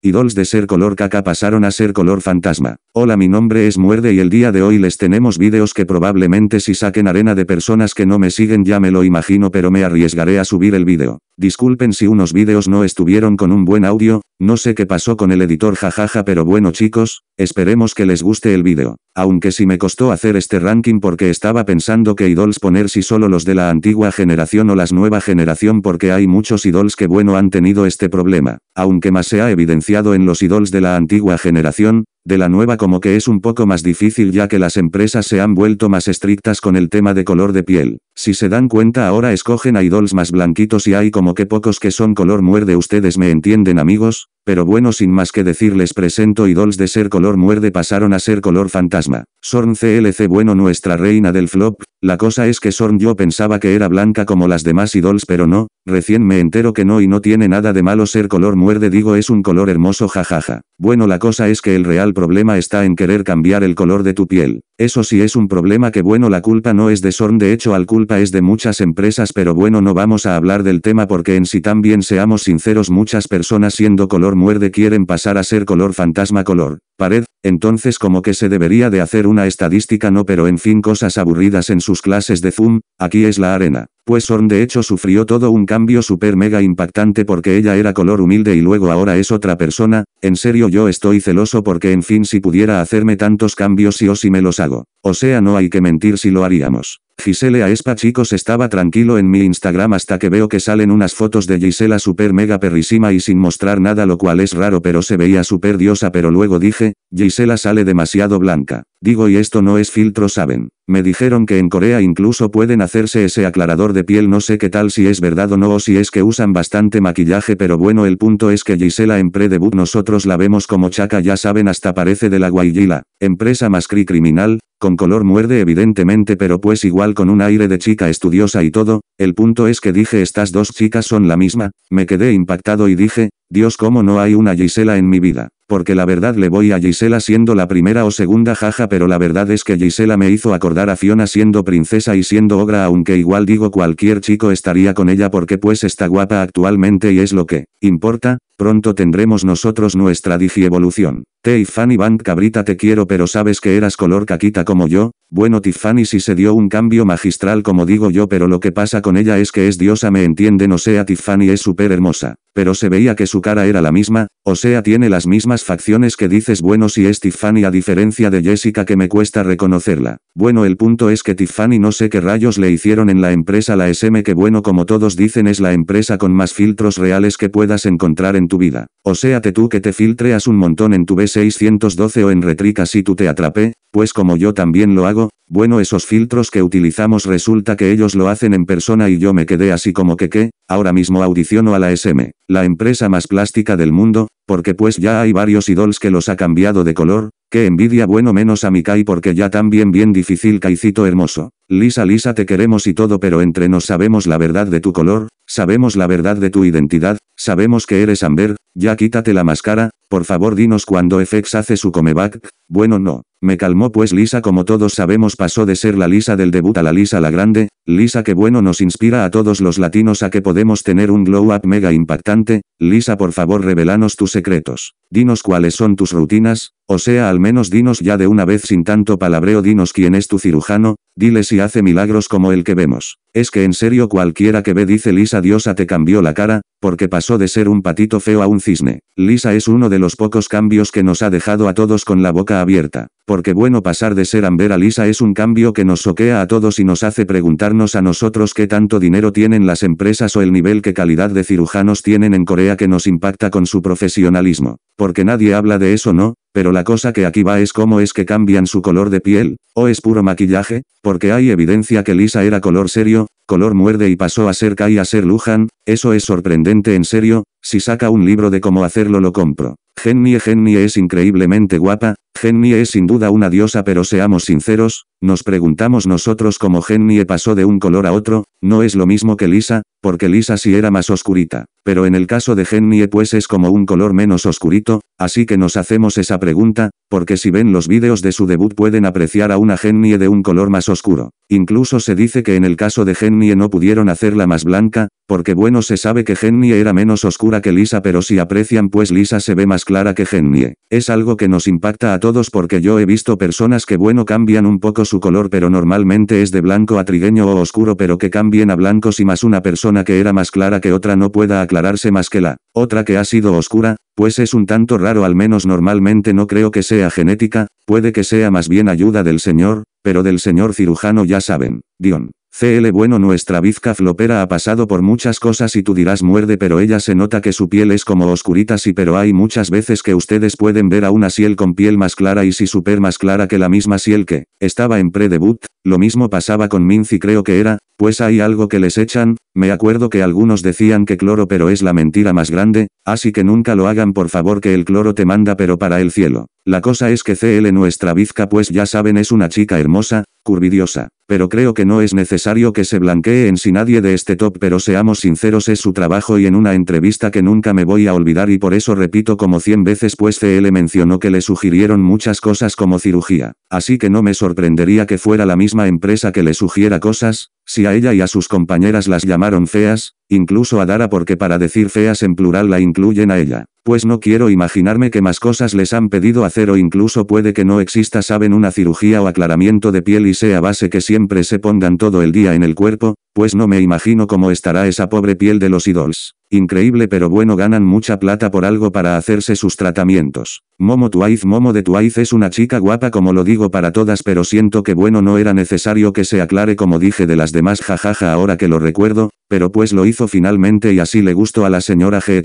Idols de ser color caca pasaron a ser color fantasma. Hola mi nombre es Muerde y el día de hoy les tenemos vídeos que probablemente si saquen arena de personas que no me siguen ya me lo imagino pero me arriesgaré a subir el vídeo. Disculpen si unos vídeos no estuvieron con un buen audio, no sé qué pasó con el editor jajaja pero bueno chicos, esperemos que les guste el vídeo aunque sí me costó hacer este ranking porque estaba pensando que idols poner si solo los de la antigua generación o las nueva generación porque hay muchos idols que bueno han tenido este problema, aunque más se ha evidenciado en los idols de la antigua generación, de la nueva como que es un poco más difícil ya que las empresas se han vuelto más estrictas con el tema de color de piel. Si se dan cuenta ahora escogen a idols más blanquitos y hay como que pocos que son color muerde ustedes me entienden amigos, pero bueno sin más que decirles presento idols de ser color muerde pasaron a ser color fantasma. Sorn CLC bueno nuestra reina del flop, la cosa es que Sorn yo pensaba que era blanca como las demás idols pero no, recién me entero que no y no tiene nada de malo ser color muerde digo es un color hermoso jajaja. Bueno la cosa es que el real problema está en querer cambiar el color de tu piel. Eso sí es un problema que bueno la culpa no es de Sorn de hecho al culpa es de muchas empresas pero bueno no vamos a hablar del tema porque en si también seamos sinceros muchas personas siendo color muerde quieren pasar a ser color fantasma color, pared, entonces como que se debería de hacer una estadística no pero en fin cosas aburridas en sus clases de Zoom, aquí es la arena. Pues son de hecho sufrió todo un cambio super mega impactante porque ella era color humilde y luego ahora es otra persona, en serio yo estoy celoso porque en fin si pudiera hacerme tantos cambios sí o si sí me los hago, o sea no hay que mentir si lo haríamos. Gisele Espa chicos estaba tranquilo en mi Instagram hasta que veo que salen unas fotos de Gisela super mega perrísima y sin mostrar nada lo cual es raro pero se veía super diosa pero luego dije, Gisela sale demasiado blanca. Digo y esto no es filtro saben, me dijeron que en Corea incluso pueden hacerse ese aclarador de piel no sé qué tal si es verdad o no o si es que usan bastante maquillaje pero bueno el punto es que Gisela en pre-debut nosotros la vemos como chaca ya saben hasta parece de la Guayila, empresa mascri criminal, con color muerde evidentemente pero pues igual con un aire de chica estudiosa y todo, el punto es que dije estas dos chicas son la misma, me quedé impactado y dije, Dios cómo no hay una Gisela en mi vida. Porque la verdad le voy a Gisela siendo la primera o segunda jaja pero la verdad es que Gisela me hizo acordar a Fiona siendo princesa y siendo ogra aunque igual digo cualquier chico estaría con ella porque pues está guapa actualmente y es lo que, importa, pronto tendremos nosotros nuestra digievolución. Tiffany Fanny Band Cabrita te quiero pero sabes que eras color caquita como yo, bueno Tiffany si se dio un cambio magistral como digo yo pero lo que pasa con ella es que es diosa me entienden o sea Tiffany es súper hermosa, pero se veía que su cara era la misma, o sea tiene las mismas facciones que dices bueno si es Tiffany a diferencia de Jessica que me cuesta reconocerla, bueno el punto es que Tiffany no sé qué rayos le hicieron en la empresa la SM que bueno como todos dicen es la empresa con más filtros reales que puedas encontrar en tu vida, o sea te tú que te filtreas un montón en tu BS 612 o en retrica si tú te atrapé, pues como yo también lo hago, bueno esos filtros que utilizamos resulta que ellos lo hacen en persona y yo me quedé así como que que, ahora mismo audiciono a la SM, la empresa más plástica del mundo, porque pues ya hay varios idols que los ha cambiado de color, Qué envidia bueno menos a kai porque ya también bien difícil Caicito hermoso. Lisa Lisa te queremos y todo pero entre nos sabemos la verdad de tu color, sabemos la verdad de tu identidad, sabemos que eres Amber, ya quítate la máscara, por favor dinos cuando FX hace su comeback, bueno no. Me calmó pues Lisa como todos sabemos pasó de ser la Lisa del debut a la Lisa la grande, Lisa que bueno nos inspira a todos los latinos a que podemos tener un glow up mega impactante, Lisa por favor revelanos tus secretos, dinos cuáles son tus rutinas, o sea, al menos dinos ya de una vez sin tanto palabreo, dinos quién es tu cirujano, Dile si hace milagros como el que vemos. Es que en serio cualquiera que ve dice Lisa Diosa te cambió la cara, porque pasó de ser un patito feo a un cisne. Lisa es uno de los pocos cambios que nos ha dejado a todos con la boca abierta. Porque bueno pasar de ser Amber a Lisa es un cambio que nos soquea a todos y nos hace preguntarnos a nosotros qué tanto dinero tienen las empresas o el nivel que calidad de cirujanos tienen en Corea que nos impacta con su profesionalismo. Porque nadie habla de eso no, pero la cosa que aquí va es cómo es que cambian su color de piel, o es puro maquillaje, porque hay evidencia que Lisa era color serio, color muerde y pasó a ser Kai a ser Lujan, eso es sorprendente en serio, si saca un libro de cómo hacerlo lo compro. Gennie Gennie es increíblemente guapa, Gennie es sin duda una diosa pero seamos sinceros, nos preguntamos nosotros cómo Gennie pasó de un color a otro, no es lo mismo que Lisa, porque Lisa sí era más oscurita, pero en el caso de Gennie pues es como un color menos oscurito, así que nos hacemos esa pregunta, porque si ven los vídeos de su debut pueden apreciar a una Gennie de un color más oscuro. Incluso se dice que en el caso de Gennie no pudieron hacerla más blanca, porque bueno se sabe que Gennie era menos oscura que Lisa pero si aprecian pues Lisa se ve más clara que Gennie. Es algo que nos impacta a todos porque yo he visto personas que bueno cambian un poco su color pero normalmente es de blanco a trigueño o oscuro pero que cambien a blanco si más una persona que era más clara que otra no pueda aclararse más que la otra que ha sido oscura, pues es un tanto raro al menos normalmente no creo que sea genética, puede que sea más bien ayuda del señor, pero del señor cirujano ya saben. Dion. CL Bueno nuestra bizca flopera ha pasado por muchas cosas y tú dirás muerde pero ella se nota que su piel es como oscurita sí pero hay muchas veces que ustedes pueden ver a una Siel con piel más clara y si super más clara que la misma Siel que estaba en pre-debut, lo mismo pasaba con Minzy creo que era, pues hay algo que les echan, me acuerdo que algunos decían que cloro pero es la mentira más grande, así que nunca lo hagan por favor que el cloro te manda pero para el cielo. La cosa es que CL nuestra bizca pues ya saben es una chica hermosa, curvidiosa, pero creo que no es necesario que se blanquee en si nadie de este top pero seamos sinceros es su trabajo y en una entrevista que nunca me voy a olvidar y por eso repito como 100 veces pues CL mencionó que le sugirieron muchas cosas como cirugía, así que no me sorprendería que fuera la misma empresa que le sugiera cosas, si a ella y a sus compañeras las llamaron feas, incluso a Dara porque para decir feas en plural la incluyen a ella pues no quiero imaginarme qué más cosas les han pedido hacer o incluso puede que no exista saben una cirugía o aclaramiento de piel y sea base que siempre se pongan todo el día en el cuerpo, pues no me imagino cómo estará esa pobre piel de los idols. Increíble pero bueno ganan mucha plata por algo para hacerse sus tratamientos. Momo Twice Momo de Twice es una chica guapa como lo digo para todas pero siento que bueno no era necesario que se aclare como dije de las demás jajaja ahora que lo recuerdo, pero pues lo hizo finalmente y así le gustó a la señora G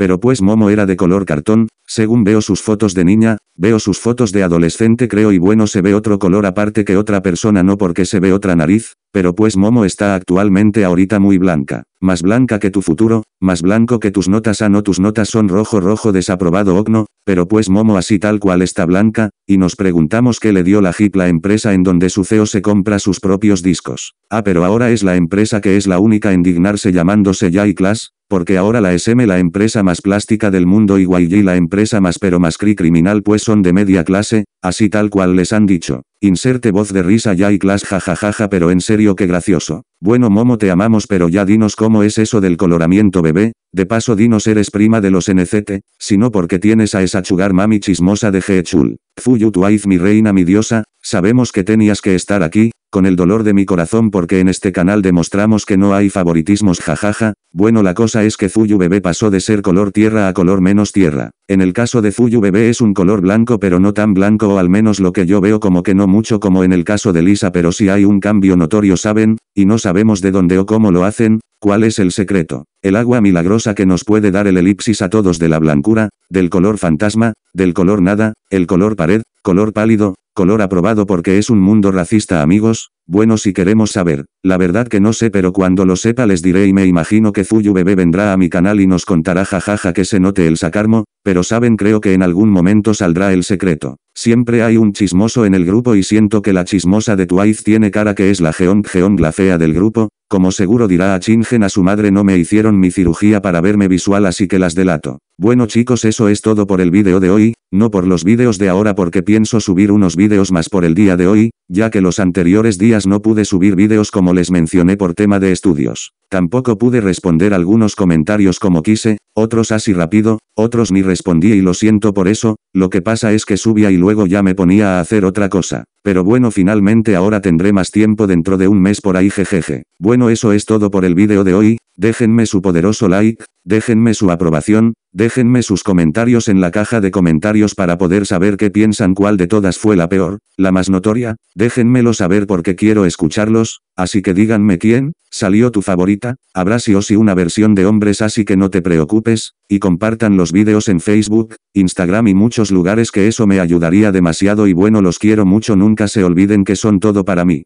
pero pues Momo era de color cartón, según veo sus fotos de niña, veo sus fotos de adolescente creo y bueno se ve otro color aparte que otra persona no porque se ve otra nariz, pero pues Momo está actualmente ahorita muy blanca, más blanca que tu futuro, más blanco que tus notas ah no tus notas son rojo rojo desaprobado ocno, pero pues Momo así tal cual está blanca, y nos preguntamos qué le dio la HIP la empresa en donde su CEO se compra sus propios discos. Ah pero ahora es la empresa que es la única en dignarse llamándose Jai Class, porque ahora la SM la empresa más plástica del mundo y YG la empresa más pero más cri criminal pues son de media clase, así tal cual les han dicho. Inserte voz de risa ya y clas jajajaja pero en serio qué gracioso. Bueno Momo te amamos pero ya dinos cómo es eso del coloramiento bebé, de paso dinos eres prima de los NCT, sino porque tienes a esa chugar mami chismosa de Gechul. Fuyu tu mi reina mi diosa, sabemos que tenías que estar aquí, con el dolor de mi corazón porque en este canal demostramos que no hay favoritismos jajaja, bueno la cosa es que Fuyu bebé pasó de ser color tierra a color menos tierra. En el caso de Fuyu bebé es un color blanco pero no tan blanco o al menos lo que yo veo como que no mucho como en el caso de Lisa pero si hay un cambio notorio saben, y no sabemos de dónde o cómo lo hacen, cuál es el secreto. El agua milagrosa que nos puede dar el elipsis a todos de la blancura, del color fantasma, del color nada, el color pared, color pálido, Color aprobado porque es un mundo racista amigos, bueno si queremos saber, la verdad que no sé pero cuando lo sepa les diré y me imagino que Zuyu Bebé vendrá a mi canal y nos contará jajaja que se note el sacarmo, pero saben creo que en algún momento saldrá el secreto. Siempre hay un chismoso en el grupo y siento que la chismosa de Twice tiene cara que es la geon geon la fea del grupo, como seguro dirá a Chingen a su madre no me hicieron mi cirugía para verme visual así que las delato. Bueno chicos eso es todo por el vídeo de hoy, no por los videos de ahora porque pienso subir unos vídeos más por el día de hoy, ya que los anteriores días no pude subir vídeos como les mencioné por tema de estudios. Tampoco pude responder algunos comentarios como quise, otros así rápido, otros ni respondí y lo siento por eso, lo que pasa es que subía y luego ya me ponía a hacer otra cosa. Pero bueno finalmente ahora tendré más tiempo dentro de un mes por ahí jejeje. Bueno eso es todo por el vídeo de hoy, déjenme su poderoso like, déjenme su aprobación, déjenme sus comentarios en la caja de comentarios para poder saber qué piensan cuál de todas fue la peor, la más notoria, Déjenmelo saber porque quiero escucharlos, así que díganme quién, salió tu favorita, habrá si o si una versión de hombres así que no te preocupes, y compartan los vídeos en Facebook, Instagram y muchos lugares que eso me ayudaría demasiado y bueno los quiero mucho nunca se olviden que son todo para mí.